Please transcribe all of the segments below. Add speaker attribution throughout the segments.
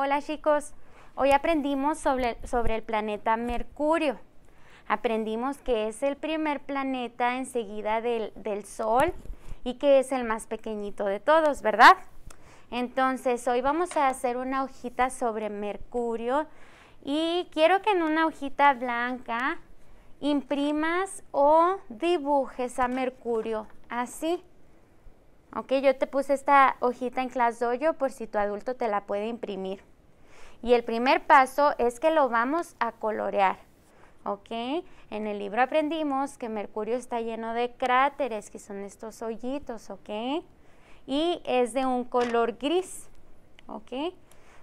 Speaker 1: Hola chicos, hoy aprendimos sobre, sobre, el planeta Mercurio. Aprendimos que es el primer planeta enseguida del, del Sol y que es el más pequeñito de todos, ¿verdad? Entonces hoy vamos a hacer una hojita sobre Mercurio y quiero que en una hojita blanca imprimas o dibujes a Mercurio así. Ok, yo te puse esta hojita en Class Dojo por si tu adulto te la puede imprimir. Y el primer paso es que lo vamos a colorear. ¿ok? En el libro aprendimos que Mercurio está lleno de cráteres, que son estos hoyitos, ¿ok? Y es de un color gris, ¿ok?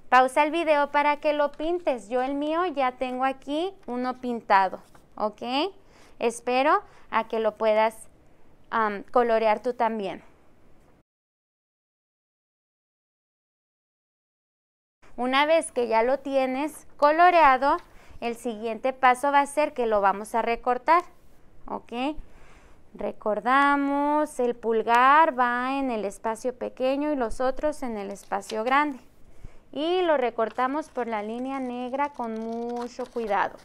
Speaker 1: Pausa el video para que lo pintes. Yo el mío ya tengo aquí uno pintado, ¿ok? Espero a que lo puedas colorear tú también. Una vez que ya lo tienes coloreado, el siguiente paso va a ser que lo vamos a recortar, ¿ok? Recordamos, el pulgar va en el espacio pequeño y los otros en el espacio grande. Y lo recortamos por la línea negra con mucho cuidado.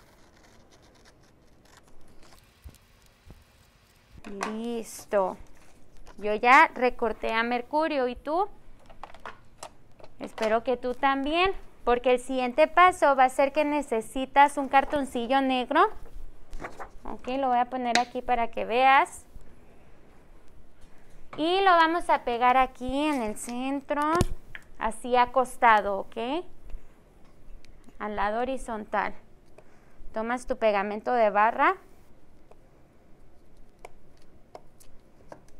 Speaker 1: Listo. Yo ya recorté a Mercurio, ¿y tú? Espero que tú también, porque el siguiente paso va a ser que necesitas un cartoncillo negro. Ok, lo voy a poner aquí para que veas. Y lo vamos a pegar aquí en el centro, así acostado, ¿ok? Al lado horizontal. Tomas tu pegamento de barra.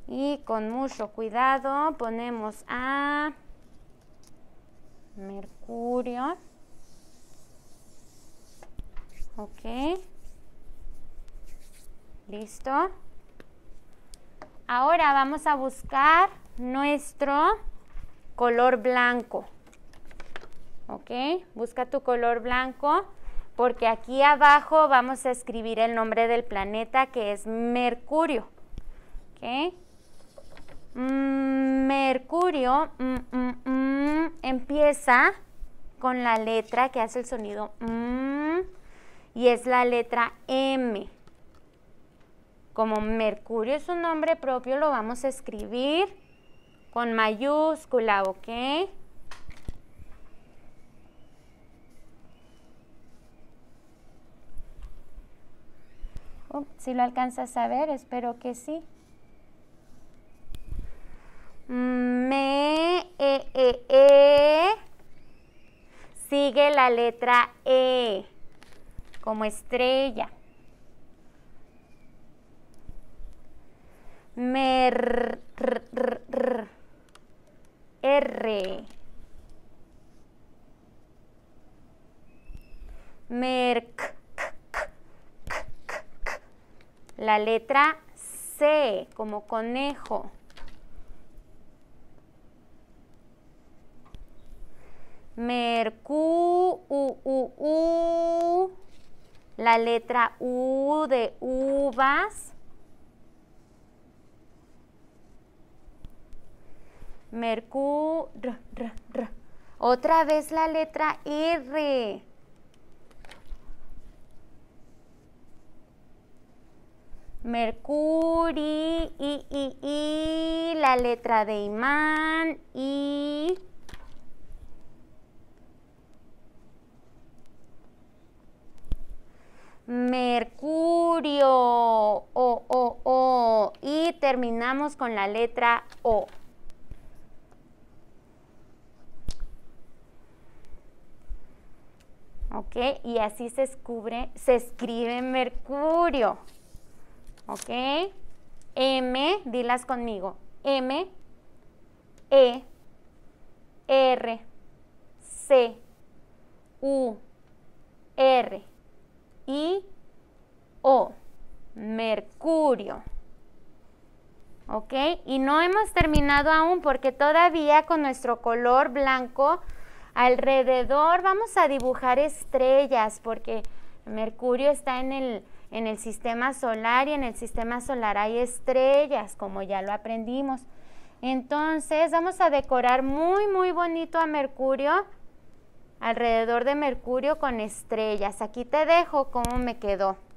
Speaker 1: Y con mucho cuidado ponemos a mercurio. Ok. Listo. Ahora vamos a buscar nuestro color blanco. ¿Ok? Busca tu color blanco porque aquí abajo vamos a escribir el nombre del planeta que es Mercurio. ¿Ok? Mm, mercurio. Mm, mm, Empieza con la letra que hace el sonido M mm, y es la letra M. Como mercurio es un nombre propio, lo vamos a escribir con mayúscula, ¿ok? Oh, si lo alcanzas a ver, espero que sí. la letra E, como estrella. Mer, r, r, r, r. La letra C, como conejo. Mercurio. U, La letra U de uvas. Mercur. Otra vez la letra R. Mercurio, I, I, la letra de imán, y... mercurio, o, o, o, y terminamos con la letra O. ¿Ok? Y así se, descubre se escribe mercurio. ¿Ok? M, dilas conmigo. M, E, R, C, U, R, I, Mercurio. ¿Ok? Y no hemos terminado aún porque todavía con nuestro color blanco alrededor vamos a dibujar estrellas porque Mercurio está en el, en el sistema solar y en el sistema solar hay estrellas, como ya lo aprendimos. Entonces vamos a decorar muy muy bonito a Mercurio, alrededor de Mercurio con estrellas. Aquí te dejo cómo me quedó.